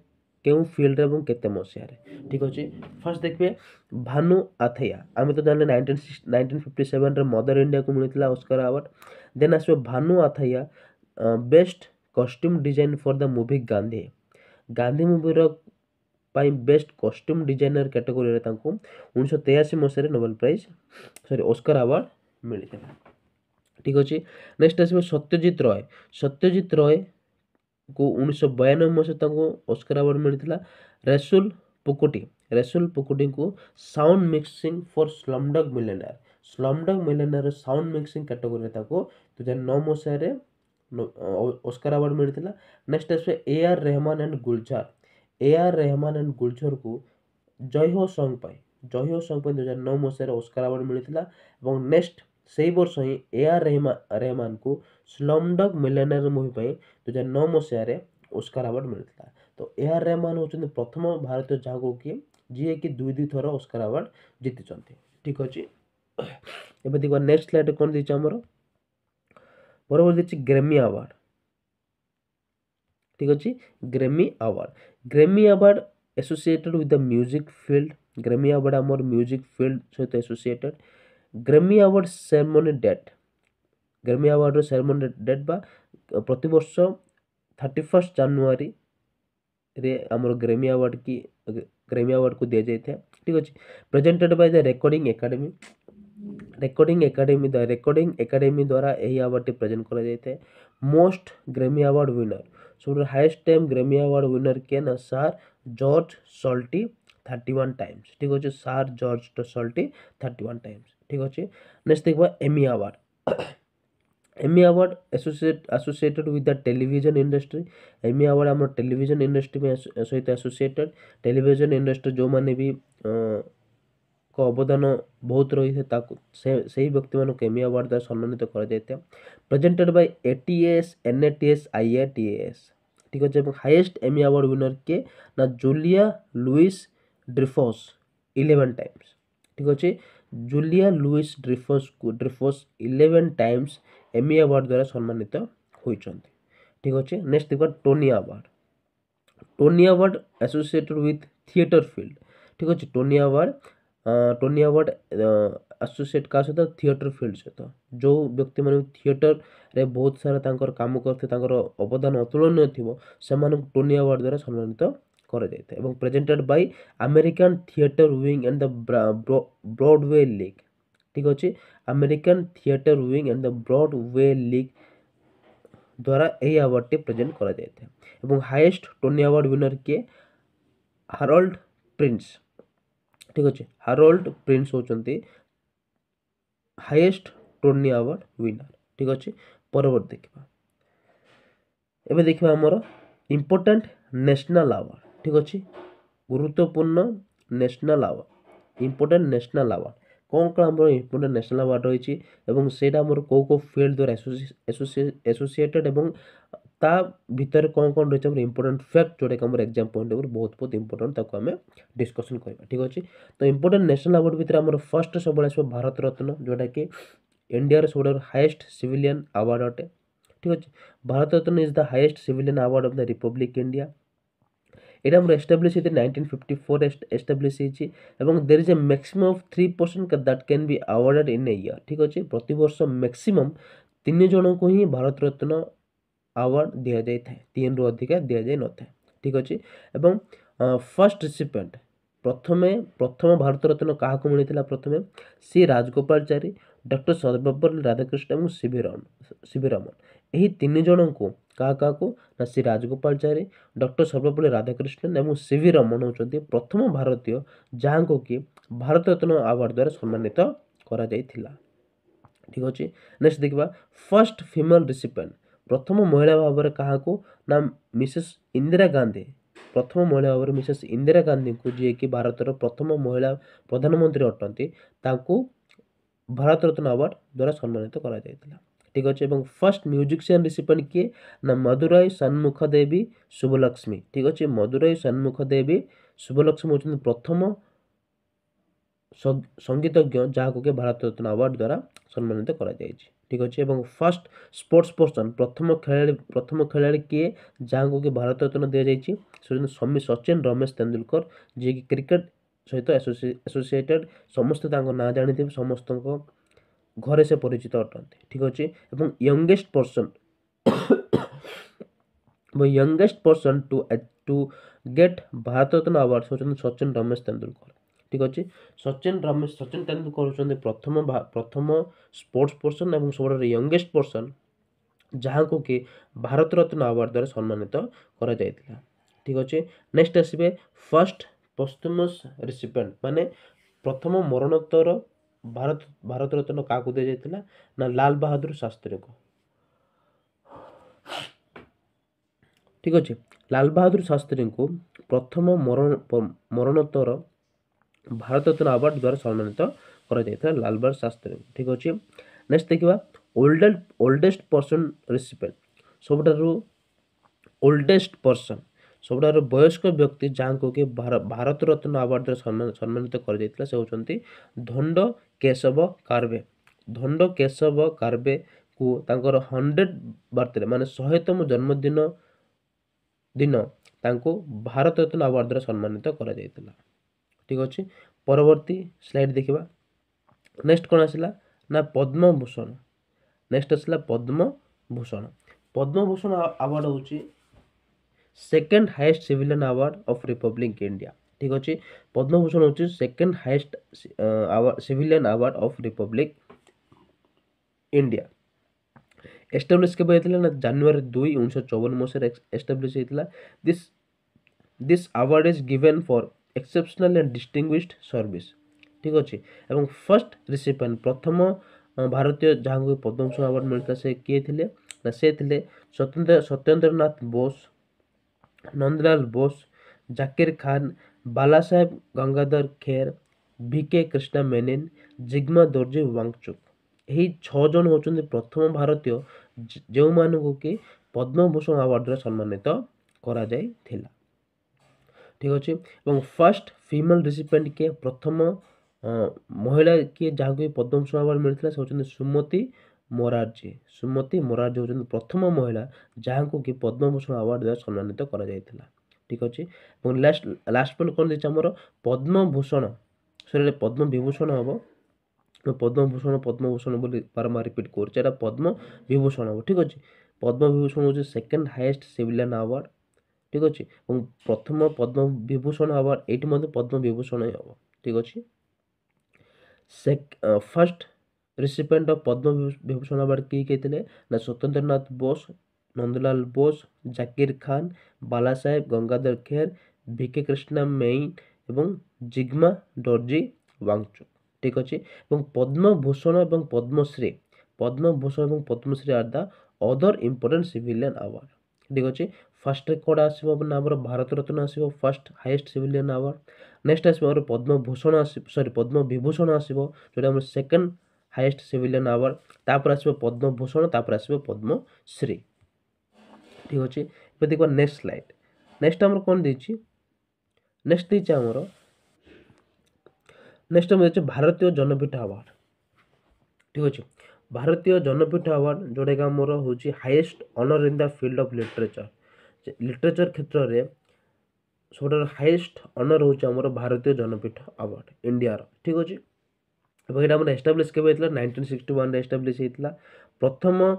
କେଉଁ ଫିଲ୍ଡରେ ଏବଂ କେତେ ମସିହାରେ ଠିକ୍ ଅଛି ଫାର୍ଷ୍ଟ ଦେଖିବେ ଭାନୁ ଆଥେୟା ଆମେ ତ ଜାଣିଲେ ନାଇଣ୍ଟିନ୍ ନାଇଣ୍ଟିନ୍ ଫିଫ୍ଟି ସେଭେନ୍ରେ ମଦର ଇଣ୍ଡିଆକୁ ମିଳିଥିଲା ଓସ୍କାର ଆୱାର୍ଡ଼ ଦେନ୍ ଆସିବ Bhanu Athaiya best costume design for the movie Gandhi Gandhi movie पाई बेस्ट कस्ट्यूम डिजाइनर कैटेगोरी उन्नीस सौ तेयासी मसीह Nobel prize sorry Oscar award मिलते ठीक अच्छे नेक्स्ट आस सत्यजित रॉय सत्यजित रॉय को उन्नीस सौ बयानबे मसीह ओस्कार आवार्ड मिलता रेसुल पुकुटी रेसुल पुकुटी को sound mixing for Slumdog Millionaire Slumdog Millionaire sound mixing category दुहजार नौ मसीह ओस्कार अवार्ड मिलता नेक्स्ट आसपे A R Rahman and Gulzar A R Rahman and Gulzar को जय हो संग जय हो संग दुई हजार नौ मसीह ओस्कार अवार्ड मिलता और नेक्स्ट से ही वर्ष ही ए आर रेहमान को स्लमडग मिलेनियर मुवीपाई दुई हजार नौ मसीह ओस्कार अवार्ड मिलता तो ए आर रेहमान होंगे प्रथम भारतीय जहाँ को कि जी कि दुई दुई थर ओस्कार अवार्ड जीति ठीक अच्छे एवं देख नेक्स्ट स्लैड कौन देखिए পরবর্তী হচ্ছে গ্র্যামি আওয়ার্ড ঠিক আছে Grammy award Grammy award associated with the music field Grammy award আমার মিউজিক ফিল্ড সহিত associated Grammy award ceremony date Grammy আওয়ার্ডର ସେରେମୋନି ଡେଟ୍ ବା ପ୍ରତିବର୍ଷ ଥାର୍ଟି ଫାର୍ଷ୍ଟ ଜାନୁଆରୀରେ ଆମର ଗ୍ରେମି ଆୱାର୍ଡ଼ କି ଗ୍ରେମି ଆୱାର୍ଡ଼କୁ ଦିଆଯାଇଥାଏ ଠିକ୍ ଅଛି presented by the recording academy recording academy recording academy ଦ୍ୱାରା ଏହି ଆୱାର୍ଡ଼ଟି ପ୍ରେଜେଣ୍ଟ କରାଯାଇଥାଏ ମୋଷ୍ଟ ଗ୍ରେମି ଆୱାର୍ଡ଼ ୱିନର୍ ସବୁଠାରୁ highest time Grammy award winner କିଏ ନା sir George Solti thirty one times ଠିକ୍ ଅଛି sir George Solti thirty one times ଠିକ୍ ଅଛି ନେକ୍ସଟ ଦେଖିବା Emmy award Emmy award associate associated with the television industry Emmy award ଆମର television industry ପାଇଁ ସହିତ ଆସୋସିଏଟେଡ଼ ଟେଲିଭିଜନ ଇଣ୍ଡଷ୍ଟ୍ରି ଯେଉଁମାନେ ବି ଅବଦାନ ବହୁତ ରହିଥାଏ ତାକୁ ସେ ସେହି ବ୍ୟକ୍ତିମାନଙ୍କୁ ଏମି ଆୱାର୍ଡ଼ ଦ୍ୱାରା ସମ୍ମାନିତ କରାଯାଇଥାଏ presented by A T S N A T S I A T S ଠିକ୍ ଅଛି ଏବଂ ହାଇଏଷ୍ଟ ଏମି ଆୱାର୍ଡ଼ ୱିନର୍ କିଏ ନା Julia Louis Dreyfus eleven times ଠିକ୍ ଅଛି ଜୁଲିଆ ଲୁଇସ୍ ଡ୍ରିଫସ୍କୁ Dreyfus eleven times Emmy award ଦ୍ୱାରା ସମ୍ମାନିତ ହୋଇଛନ୍ତି ଠିକ୍ ଅଛି ନେକ୍ସଟ ଦେଖିବା Tony award Tony award associated with theatre field ଠିକ୍ ଅଛି Tony award Tony award associate କାହା ସହିତ ଥିଏଟର୍ ଫିଲ୍ଡ ସହିତ ଯେଉଁ ବ୍ୟକ୍ତିମାନେ ଥିଏଟର୍ରେ ବହୁତ ସାରା ତାଙ୍କର କାମ କରିଥିବେ ତାଙ୍କର ଅବଦାନ ଅତୁଳନୀୟ ଥିବ ସେମାନଙ୍କୁ ଟୋନି ଆୱାର୍ଡ଼ ଦ୍ୱାରା ସମ୍ମାନିତ କରାଯାଇଥାଏ ଏବଂ presented by American theatre wing and the Broadway league ଠିକ୍ ଅଛି American theatre wing and the Broadway league ଦ୍ୱାରା ଏହି ଆୱାର୍ଡ଼ଟି ପ୍ରେଜେଣ୍ଟ କରାଯାଇଥାଏ ଏବଂ ହାଏଷ୍ଟ ଟୋନି ଆୱାର୍ଡ଼ ୱିନର୍ କିଏ ହାରଲ୍ଡ ପ୍ରିନ୍ସ ঠিক ଅଛି ହାରୋଲ୍ଡ ପ୍ରିନ୍ସ ହେଉଛନ୍ତି ହାଇଏଷ୍ଟ ଟୋର୍ନି ଆୱାର୍ଡ଼ ୱିନର୍ ଠିକ୍ ଅଛି ପରବର୍ତ୍ତୀ ଦେଖିବା ଏବେ ଦେଖିବା ଆମର ଇମ୍ପୋର୍ଟାଣ୍ଟ ନ୍ୟାସନାଲ୍ ଆୱାର୍ଡ଼ ଠିକ୍ ଅଛି ଗୁରୁତ୍ୱପୂର୍ଣ୍ଣ national award important national award କ'ଣ କ'ଣ ଆମର ଇମ୍ପୋର୍ଟାଣ୍ଟ ନ୍ୟାସନାଲ୍ ଆୱାର୍ଡ଼ ରହିଛି ଏବଂ ସେଇଟା ଆମର କେଉଁ କେଉଁ ଫିଲ୍ଡ ଦ୍ୱାରା ଆସୋସିଏଟେଡ଼୍ ଏବଂ ତା ଭିତରେ କ'ଣ କ'ଣ ରହିଛି ଆମର ଇମ୍ପୋର୍ଟାଣ୍ଟ ଫ୍ୟାକ୍ଟ ଯେଉଁଟାକି ଆମର ଏକ୍ଜାମ୍ ପଏଣ୍ଟ ଅଫ୍ ବହୁତ ବହୁତ ଇମ୍ପୋର୍ଟାଣ୍ଟ ତାକୁ ଆମେ ଡିସ୍କସନ୍ କରିବା ଠିକ୍ ଅଛି ତ ଇମ୍ପୋର୍ଟାଣ୍ଟ ନ୍ୟାସନାଲ୍ ଆୱାର୍ଡ଼ ଭିତରେ ଆମର ଫାର୍ଷ୍ଟ ସବୁବେଳେ ଆସିବ ଭାରତ ରତ୍ନ ଯେଉଁଟାକି ଇଣ୍ଡିଆର ସବୁଠାରୁ ହାଏଷ୍ଟ ସିଭିଲିଆନ୍ ଆୱାର୍ଡ଼ ଅଟେ ଠିକ୍ ଅଛି Bharat Ratna is the highest civilian award of the republic India এটা আমরা এস্টাবলিশ হয়েছে নাইনটিন ফিফটি ফোর এস্টাবলিশ হয়েছি এবং দের is a maximum of three percent that can be awarded in a year ঠিক আছে প্রতিবর্ষ ম্যাক্সিমম তিনজনক ହିଁ ଭାରତରତ୍ନ आवार्ड दि जाए तीन रु अधिक दि जाए न था ठीक अच्छे एवं फर्स्ट रिसीपेन्ट प्रथम प्रथम भारत रत्न क्या मिलता प्रथम सी राजगोपाचारी डक्टर सर्वपल्ली राधाकृष्ण और शिविरमन शिविरमन यही क्या क्या को ना सी राजगोपालचारी डक्टर सर्वपल्ली राधाकृष्णन और सी रमन हो प्रथम भारतीय जहाँ को कि भारत रत्न आवार्ड द्वारा सम्मानित करा कर ठीक अच्छे नेक्स्ट देखा फर्स्ट फीमेल रिसीपेन्ट ପ୍ରଥମ ମହିଳା ଭାବରେ କାହାକୁ ନା ମିସେସ୍ ଇନ୍ଦିରା ଗାନ୍ଧୀ ପ୍ରଥମ ମହିଳା ଭାବରେ ମିସେସ୍ ଇନ୍ଦିରା ଗାନ୍ଧୀଙ୍କୁ ଯିଏକି ଭାରତର ପ୍ରଥମ ମହିଳା ପ୍ରଧାନମନ୍ତ୍ରୀ ଅଟନ୍ତି ତାଙ୍କୁ ଭାରତରତ୍ନ ଆୱାର୍ଡ଼ ଦ୍ୱାରା ସମ୍ମାନିତ କରାଯାଇଥିଲା ଠିକ୍ ଅଛି ଏବଂ ଫାର୍ଷ୍ଟ ମ୍ୟୁଜିସିଆନ୍ ରିସିପେଣ୍ଟ କିଏ ନା ମଦୁରାଇ ଷଣ୍ମୁଖ ଦେବୀ ଶୁଭଲକ୍ଷ୍ମୀ ଠିକ୍ ଅଛି ମଦୁରାଇ ଷଣ୍ମୁଖ ଦେବୀ ଶୁଭଲକ୍ଷ୍ମୀ ହେଉଛନ୍ତି ପ୍ରଥମ ସଙ୍ଗୀତଜ୍ଞ ଯାହାକୁ କି ଭାରତରତ୍ନ ଆୱାର୍ଡ଼ ଦ୍ୱାରା ସମ୍ମାନିତ କରାଯାଇଛି ଠିକ୍ ଅଛି ଏବଂ ଫାର୍ଷ୍ଟ ସ୍ପୋର୍ଟସ୍ ପର୍ସନ୍ ପ୍ରଥମ ଖେଳାଳି ପ୍ରଥମ ଖେଳାଳି କିଏ ଯାହାଙ୍କୁ କି ଭାରତ ରତ୍ନ ଦିଆଯାଇଛି ସେ ହେଉଛନ୍ତି ସମୀ ସଚିନ ରମେଶ ତେନ୍ଦୁଲକର ଯିଏକି କ୍ରିକେଟ୍ ସହିତ ଆସୋସିଏଟେଡ଼୍ ସମସ୍ତେ ତାଙ୍କ ନାଁ ଜାଣିଥିବେ ସମସ୍ତଙ୍କ ଘରେ ସେ ପରିଚିତ ଅଟନ୍ତି ଠିକ୍ ଅଛି ଏବଂ ୟଙ୍ଗେଷ୍ଟ ପର୍ସନ୍ ଏବଂ youngest person to to get Bharat Ratna award ହେଉଛନ୍ତି ସଚିନ ରମେଶ ତେନ୍ଦୁଲକର ଠିକ୍ ଅଛି ସଚିନ ରମେଶ ସଚିନ ତେନ୍ଦୁଲକର ହେଉଛନ୍ତି ପ୍ରଥମ ପ୍ରଥମ ସ୍ପୋର୍ଟସ୍ ପର୍ସନ୍ ଏବଂ ସବୁଠାରୁ ୟଙ୍ଗେଷ୍ଟ ପର୍ସନ୍ ଯାହାଙ୍କୁ କି ଭାରତରତ୍ନ ଆୱାର୍ଡ଼ ଦ୍ୱାରା ସମ୍ମାନିତ କରାଯାଇଥିଲା ଠିକ୍ ଅଛି ନେକ୍ସଟ ଆସିବେ ଫାଷ୍ଟ ପଷ୍ଟମସ୍ ରିସିପେଣ୍ଟ ମାନେ ପ୍ରଥମ ମରଣୋତ୍ତର ଭାରତ ଭାରତରତ୍ନ କାହାକୁ ଦିଆଯାଇଥିଲା ନା ଲାଲ ବାହାଦୁର ଶାସ୍ତ୍ରୀକୁ ଠିକ୍ ଅଛି ଲାଲ ବାହାଦୁର ଶାସ୍ତ୍ରୀଙ୍କୁ ପ୍ରଥମ ମରଣ ମରଣୋତ୍ତର ଭାରତରତ୍ନ ଆୱାର୍ଡ଼ ଦ୍ୱାରା ସମ୍ମାନିତ କରାଯାଇଥିଲା ଲାଲବାହାଦୁର ଶାସ୍ତ୍ରୀଙ୍କୁ ଠିକ୍ ଅଛି ନେକ୍ସଟ ଦେଖିବା ଓଲ୍ଡେ ଓଲ୍ଡେଷ୍ଟ ପର୍ସନ୍ ରେସିପେଣ୍ଟ ସବୁଠାରୁ ଓଲ୍ଡେଷ୍ଟ ପର୍ସନ୍ ସବୁଠାରୁ ବୟସ୍କ ବ୍ୟକ୍ତି ଯାହାଙ୍କୁ କି ଭାରତରତ୍ନ ଆୱାର୍ଡ଼ ଦ୍ୱାରା ସମ୍ମାନିତ କରାଯାଇଥିଲା ସେ ହେଉଛନ୍ତି ଧଣ୍ଡ କେଶବ କାର୍ବେ ଧଣ୍ଡ କେଶବ କାର୍ବେକୁ ତାଙ୍କର ହଣ୍ଡ୍ରେଡ଼ ବାର୍ଥଡ଼େ ମାନେ ଶହେତମ ଜନ୍ମଦିନ ଦିନ ତାଙ୍କୁ ଭାରତରତ୍ନ ଆୱାର୍ଡ଼ ଦ୍ୱାରା ସମ୍ମାନିତ କରାଯାଇଥିଲା ठीक अच्छे परवर्ती स्लाइड देखा नेक्स्ट कौन आसला ना पद्म भूषण नेक्स्ट आसला पद्म भूषण आवार्ड हूँ second highest civilian award of republic India ठीक अच्छे पद्म भूषण हूँ second highest civilian award of republic India establish के बाद ना जानुर दुई उ चौवन मसीह एस्टाब्लीश होता this this award is given for exceptional and distinguished service ଠିକ୍ ଅଛି ଏବଂ ଫର୍ଷ୍ଟ ରିସିପିଏଣ୍ଟ ପ୍ରଥମ ଭାରତୀୟ ଯାହାଙ୍କୁ ପଦ୍ମଭୂଷଣ ଆୱାର୍ଡ଼ ମିଳିଥିଲା ସେ କିଏ ଥିଲେ ନା ସେ ଥିଲେ ସତ୍ୟେନ୍ଦ୍ର ସତ୍ୟେନ୍ଦ୍ରନାଥ ବୋଷ ନନ୍ଦଲାଲ ବୋଷ ଜାକିର ଖାନ ବାଲାସାହେବ ଗଙ୍ଗାଧର ଖେର ଭି କେ କ୍ରିଷ୍ଣା ମେନିନ୍ ଜିଗ୍ମା ଦର୍ଜି ୱାଙ୍ଗଚୁକ୍ ଏହି ଛଅ ଜଣ ହେଉଛନ୍ତି ପ୍ରଥମ ଭାରତୀୟ ଯେଉଁମାନଙ୍କୁ କି ପଦ୍ମଭୂଷଣ ଆୱାର୍ଡ଼ରେ ସମ୍ମାନିତ କରାଯାଇଥିଲା ଠିକ୍ ଅଛି ଏବଂ ଫାର୍ଷ୍ଟ ଫିମେଲ୍ ରିସିପିଏଣ୍ଟ କିଏ ପ୍ରଥମ ମହିଳା କିଏ ଯାହାକୁ ପଦ୍ମଶ୍ରୀ ଆୱାର୍ଡ଼ ମିଳିଥିଲା ସେ ହେଉଛନ୍ତି ସୁମତି ମୋରାର୍ଜୀ ସୁମତି ମୋରାର୍ଜୀ ହେଉଛନ୍ତି ପ୍ରଥମ ମହିଳା ଯାହାଙ୍କୁ କି ପଦ୍ମଭୂଷଣ ଆୱାର୍ଡ଼ ଦ୍ୱାରା ସମ୍ମାନିତ କରାଯାଇଥିଲା ଠିକ୍ ଅଛି ଏବଂ ଲାଷ୍ଟ ଲାଷ୍ଟ ପଏଣ୍ଟ କ'ଣ ଦେଇଛି ଆମର ପଦ୍ମଭୂଷଣ ସରି ପଦ୍ମବିଭୂଷଣ ହେବ ପଦ୍ମଭୂଷଣ ପଦ୍ମଭୂଷଣ ବୋଲି ବାରମ୍ବାର ରିପିଟ୍ କରୁଛି ଏଇଟା ପଦ୍ମବିଭୂଷଣ ହେବ ଠିକ୍ ଅଛି ପଦ୍ମବିଭୂଷଣ ହେଉଛି ସେକେଣ୍ଡ ହାଏଷ୍ଟ ସିଭିଲିଆନ୍ ଆୱାର୍ଡ଼ ଠିକ୍ ଅଛି ଏବଂ ପ୍ରଥମ ପଦ୍ମବିଭୂଷଣ ଆୱାର୍ଡ଼ ଏଇଠି ମଧ୍ୟ ପଦ୍ମବିଭୂଷଣ ହିଁ ହେବ ଠିକ୍ ଅଛି ସେ first recipient of Padma Vibhushan award କିଏ କିଏ ଥିଲେ ନା ସ୍ୱତନ୍ତ୍ରନାଥ ବୋଷ ନନ୍ଦଲାଲ ବୋଷ ଜାକିର ଖାନ ବାଲା ସାହେବ ଗଙ୍ଗାଧର ଖେର ଭି କେ କ୍ରିଷ୍ଣା ମେଇନ୍ ଏବଂ ଜିଗ୍ମା ଡର୍ଜି ୱାଙ୍ଗଚୁକ ଠିକ୍ ଅଛି ଏବଂ ପଦ୍ମଭୂଷଣ ଏବଂ ପଦ୍ମଶ୍ରୀ ପଦ୍ମଭୂଷଣ ଏବଂ Padma Shri are the other important civilian award ଠିକ୍ ଅଛି ಫಸ್ಟ್ ಕೂಡ ଆସିବ ଆମର ଭାରତ ରତ୍ନ ଆସିବ first highest civilian award next ଆସିବ ଆମର ପଦ୍ମଭୂଷଣ ଆସିବ ସରି ପଦ୍ମ ବିଭୂଷଣ ଆସିବ ଯେଉଁଟା ଆମର ସେକେଣ୍ଡ ହାଇଏଷ୍ଟ ସିଭିଲିଆନ୍ ଆୱାର୍ଡ଼ ତାପରେ ଆସିବ ପଦ୍ମଭୂଷଣ ତାପରେ ଆସିବ ପଦ୍ମଶ୍ରୀ ଠିକ୍ ଅଛି ଏବେ ଦେଖିବା ନେକ୍ସଟ ସ୍ଲାଇଡ଼ ନେକ୍ସଟ ଆମର କ'ଣ ଦେଇଛି ନେକ୍ସଟ ଦେଇଛି ଆମର ନେକ୍ସଟ ଆମର ଦେଇଛି ଭାରତୀୟ ଜନପୀଠ ଆୱାର୍ଡ଼ ଠିକ୍ ଅଛି ଭାରତୀୟ ଜନପୀଠ ଆୱାର୍ଡ଼ ଯେଉଁଟାକି ଆମର ହେଉଛି highest honour in the field of literature literature କ୍ଷେତ୍ରରେ ସବୁଠାରୁ ହାଇଏଷ୍ଟ ଅନର୍ ହେଉଛି ଆମର ଭାରତୀୟ ଜନପୀଠ ଆୱାର୍ଡ଼ ଇଣ୍ଡିଆର ଠିକ୍ ଅଛି ଏବଂ ଏଇଟା ଆମର ଏଷ୍ଟାବ୍ଲିଶ୍ କେବେ ହେଇଥିଲା ନାଇନଟିନ୍ ସିକ୍ସଟି ୱାନ୍ରେ ଏଷ୍ଟାବ୍ଲିଶ୍ ହେଇଥିଲା ପ୍ରଥମ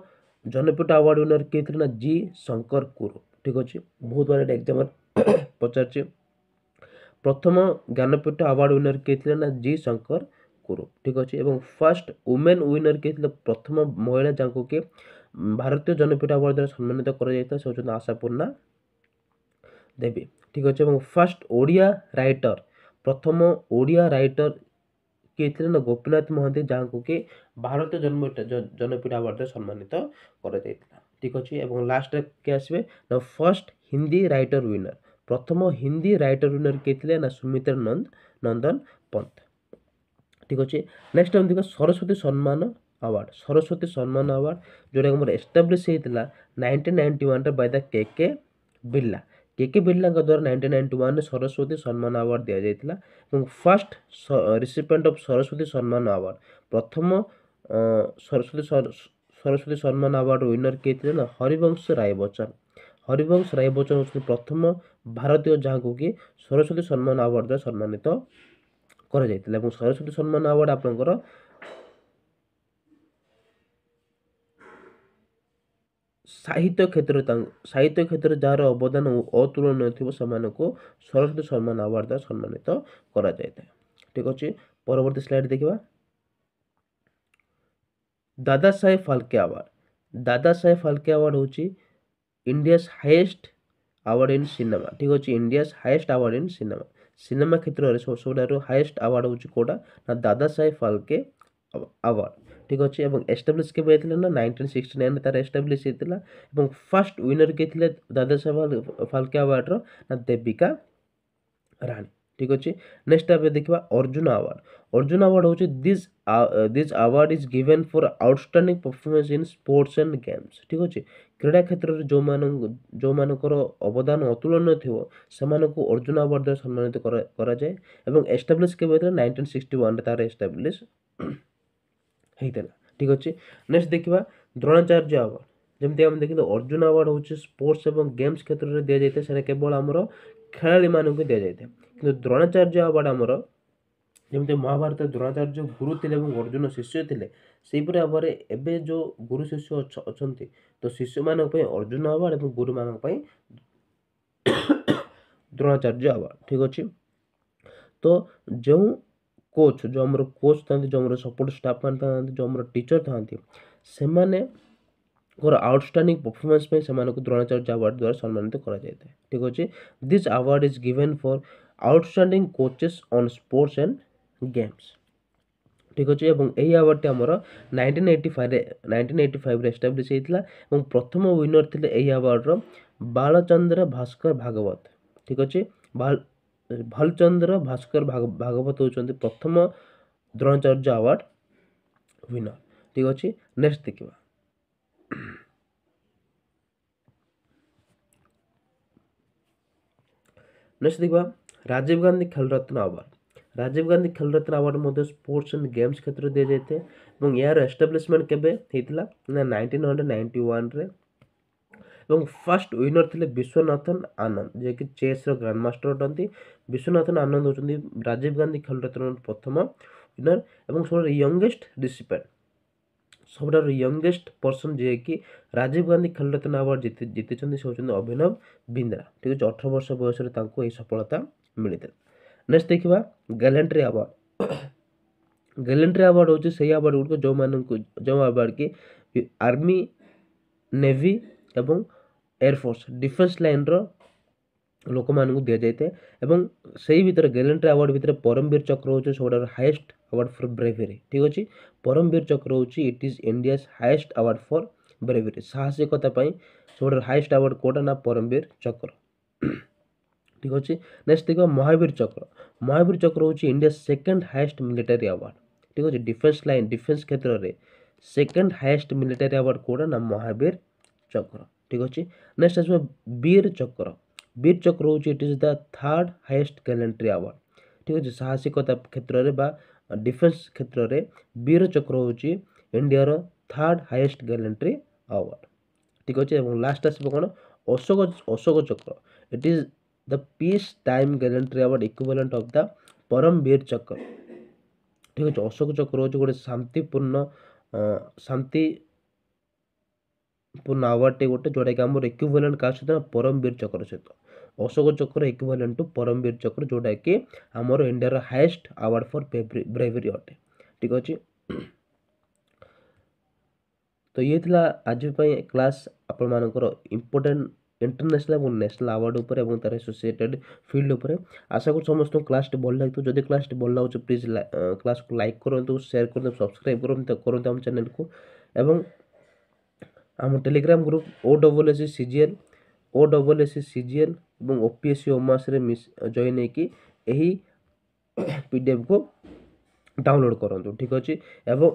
ଜନପୀଠ ଆୱାର୍ଡ଼ ୱିନର୍ କିଏ ଥିଲେ ନା ଜି ଶଙ୍କର କୁରୁ ଠିକ୍ ଅଛି ବହୁତ ବାର ଏଇଟା ଏକ୍ଜାମ୍ରେ ପଚାରିଛି ପ୍ରଥମ ଜ୍ଞାନପୀଠ ଆୱାର୍ଡ଼ ୱିନର୍ କିଏ ଥିଲେ ନା ଜି ଶଙ୍କର କୁରୁ ଠିକ୍ ଅଛି ଏବଂ ଫାର୍ଷ୍ଟ ୱମେନ୍ ୱିନର୍ କିଏ ଥିଲେ ପ୍ରଥମ ମହିଳା ଯାହାଙ୍କୁ କି ভারতীয় জনপ্রিয় অ্যাওয়ার্ড দ্বারা সম্মানিত করা যাইতে সে হচ্ছেন আশাপূর্ণা দেবী ঠিক আছে এবং ফার্স্ট ଓଡ଼ିଆ ରାଇଟର ପ୍ରଥମ ଓଡ଼ିଆ ରାଇଟର କିଏ ଥିଲେ ନା ଗୋପୀନାଥ ମହାନ୍ତି ଯାହାଙ୍କୁ କି ଭାରତୀୟ ଜନ୍ମ ଜନପୀଠ ଆୱାର୍ଡ଼ରେ ସମ୍ମାନିତ କରାଯାଇଥିଲା ଠିକ୍ ଅଛି ଏବଂ ଲାଷ୍ଟରେ କିଏ ଆସିବେ ନା ଫର୍ଷ୍ଟ ହିନ୍ଦୀ ରାଇଟର ୱିନର ପ୍ରଥମ ହିନ୍ଦୀ ରାଇଟର ୱିନର କିଏ ଥିଲେ ନା ସୁମିତ୍ରା ନନ୍ଦ ନନ୍ଦନ ପନ୍ଥ ଠିକ୍ ଅଛି ନେକ୍ସଟ ଆମେ ଦେଖିବା ସରସ୍ୱତୀ ସମ୍ମାନ ଆୱାର୍ଡ଼ ସରସ୍ୱତୀ ସମ୍ମାନ ଆୱାର୍ଡ଼ ଯେଉଁଟାକି ମୋର ଏଷ୍ଟାବ୍ଲିଶ୍ ହେଇଥିଲା ନାଇଣ୍ଟିନ୍ ନାଇଣ୍ଟି ୱାନ୍ରେ by the K K Birla K K ବିର୍ଲାଙ୍କ ଦ୍ୱାରା ନାଇଣ୍ଟିନ୍ ନାଇଣ୍ଟି ୱାନ୍ରେ ସରସ୍ୱତୀ ସମ୍ମାନ ଆୱାର୍ଡ଼ ଦିଆଯାଇଥିଲା ଏବଂ ଫାର୍ଷ୍ଟ ରିସିପେଣ୍ଟ ଅଫ୍ ସରସ୍ୱତୀ ସମ୍ମାନ ଆୱାର୍ଡ଼ ପ୍ରଥମ ସରସ୍ୱତୀ ସରସ୍ୱତୀ ସମ୍ମାନ ଆୱାର୍ଡ଼ ୱିନର୍ କିଏ ଥିଲେ ନା ହରିବଂଶ ରାୟ ବଚ୍ଚନ ହରିବଂଶ ରାୟ ବଚ୍ଚନ ହେଉଛନ୍ତି ପ୍ରଥମ ଭାରତୀୟ ଯାହାଙ୍କୁ କି ସରସ୍ୱତୀ ସମ୍ମାନ ଆୱାର୍ଡ଼ ଦ୍ୱାରା ସମ୍ମାନିତ କରାଯାଇଥିଲା ଏବଂ ସରସ୍ୱତୀ ସମ୍ମାନ ଆୱାର୍ଡ଼ ଆପଣଙ୍କର साहित्य क्षेत्र साहित्य क्षेत्र जार अवदान अतुलन थान को सरस्वती सम्मान अवार्ड द्वारा सम्मानित कराए ठीक अच्छे परवर्त स्लाइड देखा दादा साहेब फाल्के आवार्ड दादा साहेब फाल्के आवार्ड हूँ India highest award in cinema ठीक अच्छे India highest award in cinema cinema क्षेत्र में सब सब हाएस्ट अवार्ड हूँ कौटा ना दादा साहेब फाल्के आवार्ड ଠିକ୍ ଅଛି ଏବଂ ଏଷ୍ଟାବ୍ଲିଶ୍ କେବେ ହେଇଥିଲା ନା ନାଇଣ୍ଟିନ୍ ସିକ୍ସଟି ନାଇନ୍ରେ ତା'ର ଏଷ୍ଟାବ୍ଲିଶ୍ ହେଇଥିଲା ଏବଂ ଫାର୍ଷ୍ଟ ୱିନର୍ କିଏ ଥିଲେ ଦାଦାସାହେବ ଫାଲ୍କେ ଆୱାର୍ଡ଼ର ନା ଦେବିକା ରାଣୀ ଠିକ୍ ଅଛି ନେକ୍ସଟ ଆମେ ଦେଖିବା ଅର୍ଜୁନ ଆୱାର୍ଡ଼ ଅର୍ଜୁନ ଆୱାର୍ଡ଼ ହେଉଛି this this award is given for outstanding performance in sports and games ଠିକ୍ ଅଛି କ୍ରୀଡ଼ା କ୍ଷେତ୍ରରେ ଯେଉଁମାନଙ୍କୁ ଯେଉଁମାନଙ୍କର ଅବଦାନ ଅତୁଳନୀୟ ଥିବ ସେମାନଙ୍କୁ ଅର୍ଜୁନ ଆୱାର୍ଡ଼ ଦ୍ୱାରା ସମ୍ମାନିତ କରାଯାଏ ଏବଂ ଏଷ୍ଟାବ୍ଲିଶ୍ କେବେ ହେଇଥିଲା ନାଇଣ୍ଟିନ୍ ସିକ୍ସଟି ୱାନ୍ରେ ତା'ର ଏଷ୍ଟାବ୍ଲିଶ୍ ହେଇଥିଲା ଠିକ୍ ଅଛି ନେକ୍ସଟ ଦେଖିବା ଦ୍ରୋଣାଚାର୍ଯ୍ୟ ଆୱାର୍ଡ଼ ଯେମିତି ଆମେ ଦେଖିଲେ ଅର୍ଜୁନ ଆୱାର୍ଡ଼ ହେଉଛି ସ୍ପୋର୍ଟସ୍ ଏବଂ ଗେମ୍ସ କ୍ଷେତ୍ରରେ ଦିଆଯାଇଥାଏ ସେଇଟା କେବଳ ଆମର ଖେଳାଳିମାନଙ୍କୁ ଦିଆଯାଇଥାଏ କିନ୍ତୁ ଦ୍ରୋଣାଚାର୍ଯ୍ୟ ଆୱାର୍ଡ଼ ଆମର ଯେମିତି ମହାଭାରତ ଦ୍ରୋଣାଚାର୍ଯ୍ୟ ଗୁରୁ ଥିଲେ ଏବଂ ଅର୍ଜୁନ ଶିଷ୍ୟ ଥିଲେ ସେହିପରି ଭାବରେ ଏବେ ଯେଉଁ ଗୁରୁ ଶିଷ୍ୟ ଅଛନ୍ତି ତ ଶିଷ୍ୟମାନଙ୍କ ପାଇଁ ଅର୍ଜୁନ ଆୱାର୍ଡ଼ ଏବଂ ଗୁରୁମାନଙ୍କ ପାଇଁ ଦ୍ରୋଣାଚାର୍ଯ୍ୟ ଆୱାର୍ଡ଼ ଠିକ୍ ଅଛି ତ ଯେଉଁ କୋଚ୍ ଯେଉଁ ଆମର କୋଚ୍ ଥାଆନ୍ତି ଯେଉଁ ଆମର ସପୋର୍ଟ ଷ୍ଟାଫ୍ମାନେ ଥାଆନ୍ତି ଯେଉଁ ଆମର ଟିଚର୍ ଥାଆନ୍ତି ସେମାନଙ୍କର ଆଉଟ୍ଷ୍ଟାଣ୍ଡିଂ ପରଫର୍ମାନ୍ସ ପାଇଁ ସେମାନଙ୍କୁ ଦ୍ରୋଣାଚାର୍ଯ୍ୟ ଆୱାର୍ଡ଼ ଦ୍ୱାରା ସମ୍ମାନିତ କରାଯାଇଥାଏ ଠିକ୍ ଅଛି this award is given for outstanding coaches on sports and games ଠିକ୍ ଅଛି ଏବଂ ଏହି ଆୱାର୍ଡ଼ଟି ଆମର ନାଇଣ୍ଟିନ୍ ଏଇଟି ଫାଇଭ୍ରେ ନାଇଣ୍ଟିନ୍ ଏଇଟି ଫାଇଭ୍ରେ ଏଷ୍ଟାବ୍ଲିଶ୍ ହେଇଥିଲା ଏବଂ ପ୍ରଥମ ୱିନର୍ ଥିଲେ ଏହି ଆୱାର୍ଡ଼ର ବାଳଚନ୍ଦ୍ର ଭାସ୍କର ଭାଗବତ ଠିକ୍ ଅଛି भलचंद्र भास्कर भाग भागवत होती प्रथम द्रोणाचार्य अवार्ड विनर ठीक अच्छे नेक्स्ट देखा नेक्स्ट देखा Rajiv Gandhi Khel Ratna award Rajiv Gandhi Khel Ratna award sports and games क्षेत्र दी जाए यार एस्टाब्लीशमेंट के nineteen hundred ninety one first winner थे विश्वनाथन आनंद जे कि चेस रैंडमास्टर अटंती विश्वनाथन आनंद होती राजीव गांधी खेल रत्न प्रथम विनर और सब यंगेस्ट डिसीपेट सब यंगेस्ट पर्सन जी कि राजीव गांधी खेल रत्न आवार्ड जीति जीति अभिनव बिंद्रा ठीक अच्छे अठर वर्ष बयस सफलता मिलते नेक्स्ट देखा ग्यारंट्री अवार्ड ग्यारंट्री अवार्ड हूँ से आवार्ड गुड़ जो मान जो अवार्ड की आर्मी नेवी एवं ଏୟାରଫୋର୍ସ ଡିଫେନ୍ସ ଲାଇନ୍ର ଲୋକମାନଙ୍କୁ ଦିଆଯାଇଥାଏ ଏବଂ ସେଇ ଭିତରେ ଗ୍ୟାଲେଣ୍ଟ୍ରି ଆୱାର୍ଡ଼ ଭିତରେ ପରମବୀର ଚକ୍ର ହେଉଛି ସବୁଠାରୁ ହାଏଷ୍ଟ ଆୱାର୍ଡ଼ ଫର୍ ବ୍ରେଭେରୀ ଠିକ୍ ଅଛି ପରମବୀର ଚକ୍ର ହେଉଛି it is India's highest award for bravery ସାହସିକତା ପାଇଁ ସବୁଠାରୁ ହାଏଷ୍ଟ ଆୱାର୍ଡ଼ କେଉଁଟା ନା ପରମବୀର ଚକ୍ର ଠିକ୍ ଅଛି ନେକ୍ସଟ ଦେଖିବା ମହାବୀର ଚକ୍ର ମହାବୀର ଚକ୍ର ହେଉଛି India second highest military award ଠିକ୍ ଅଛି ଡିଫେନ୍ସ ଲାଇନ୍ ଡିଫେନ୍ସ କ୍ଷେତ୍ରରେ ସେକେଣ୍ଡ ହାଏଷ୍ଟ ମିଲିଟାରୀ ଆୱାର୍ଡ଼ କେଉଁଟା ନା ମହାବୀର ଚକ୍ର ଠିକ୍ ଅଛି ନେକ୍ସଟ ଆସିବ ବୀର ଚକ୍ର ବୀର ଚକ୍ର ହେଉଛି it is the third highest gallantry award ଠିକ୍ ଅଛି ସାହସିକତା କ୍ଷେତ୍ରରେ ବା ଡିଫେନ୍ସ କ୍ଷେତ୍ରରେ ବୀର ଚକ୍ର ହେଉଛି ଇଣ୍ଡିଆର ଥାର୍ଡ଼ ହାଏଷ୍ଟ ଗ୍ୟାଲେଣ୍ଟ୍ରି ଆୱାର୍ଡ଼ ଠିକ୍ ଅଛି ଏବଂ ଲାଷ୍ଟ ଆସିବ କ'ଣ Ashok Ashok Chakra it is the peace time gallantry award equivalent of the Param Vir ଚକ୍ର ଠିକ୍ ଅଛି ଅଶୋକ ଚକ୍ର ହେଉଛି ଗୋଟେ ଶାନ୍ତିପୂର୍ଣ୍ଣ ଶାନ୍ତି ପୁଣି ଆଉ ଗୋଟେ ଗୋଟେ ଯେଉଁଟାକି ଆମର ଇକ୍ୟୁଭାଲେଣ୍ଟ କାହା ସହିତ ପରମବୀର ଚକ୍ର ସହିତ ଅଶୋକ ଚକ୍ର ଇକ୍ୟୁଭାଲେଣ୍ଟ ଟୁ ପରମବୀର ଚକ୍ର ଯେଉଁଟାକି ଆମର ଇଣ୍ଡିଆର ହାଏଷ୍ଟ ଆୱାର୍ଡ଼ ଫର୍ ବ୍ରେଭେରୀ ଅଟେ ଠିକ୍ ଅଛି ତ ଇଏ ଥିଲା ଆଜି ପାଇଁ କ୍ଲାସ୍ ଆପଣମାନଙ୍କର ଇମ୍ପୋର୍ଟାଣ୍ଟ ଇଣ୍ଟରନ୍ୟାସନାଲ୍ ଏବଂ ନ୍ୟାସନାଲ୍ ଆୱାର୍ଡ଼ ଉପରେ ଏବଂ ତା'ର ଆସୋସିଏଟେଡ଼୍ ଫିଲ୍ଡ ଉପରେ ଆଶା କରୁଛି ସମସ୍ତଙ୍କୁ କ୍ଲାସ୍ଟି ଭଲ ଲାଗିଥିବ ଯଦି କ୍ଲାସ୍ଟି ଭଲ ଲାଗୁଛି ପ୍ଲିଜ୍ କ୍ଲାସ୍କୁ ଲାଇକ୍ କରନ୍ତୁ ସେୟାର୍ କରନ୍ତୁ ସବସ୍କ୍ରାଇବ୍ କରନ୍ତୁ କରନ୍ତୁ ଆମ ଚ୍ୟାନେଲ୍କୁ ଏବଂ ଆମ Telegram group O double S C G L O double S C G L ଏବଂ ଓ ପି ଏସ୍ ସି ଓମାସରେ ଜଏନ୍ ହେଇକି ଏହି ପି ଡି ଏଫ୍କୁ ଡାଉନଲୋଡ଼୍ କରନ୍ତୁ ଠିକ୍ ଅଛି ଏବଂ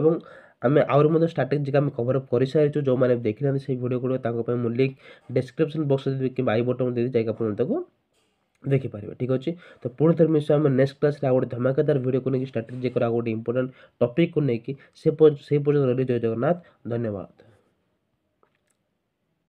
ଏବଂ ଆମେ ଆହୁରି ମଧ୍ୟ ଷ୍ଟ୍ରାଟେଜିକ୍ ଆମେ କଭର୍ ଅପ୍ କରିସାରିଛୁ ଯେଉଁମାନେ ଦେଖିନାହାନ୍ତି ସେଇ ଭିଡ଼ିଓ ଗୁଡ଼ିକ ତାଙ୍କ ପାଇଁ ମୁଁ ଲିଙ୍କ୍ ଡେସ୍କ୍ରିପସନ୍ ବକ୍ସରେ କିମ୍ବା ଆଇ ବଟନ୍ ଦେଇ ଯାଇକି ଆପଣ ତାକୁ देखिपर ठीक अच्छे तो पुणी थे मिस नेक्स्ट क्लास में आ गए धमाकेदार भिड को लेकिन स्ट्राटेजी कर गोटे इंपोर्टां टपिक को लेकिन से पर्यटन रही जय जगन्नाथ धन्यवाद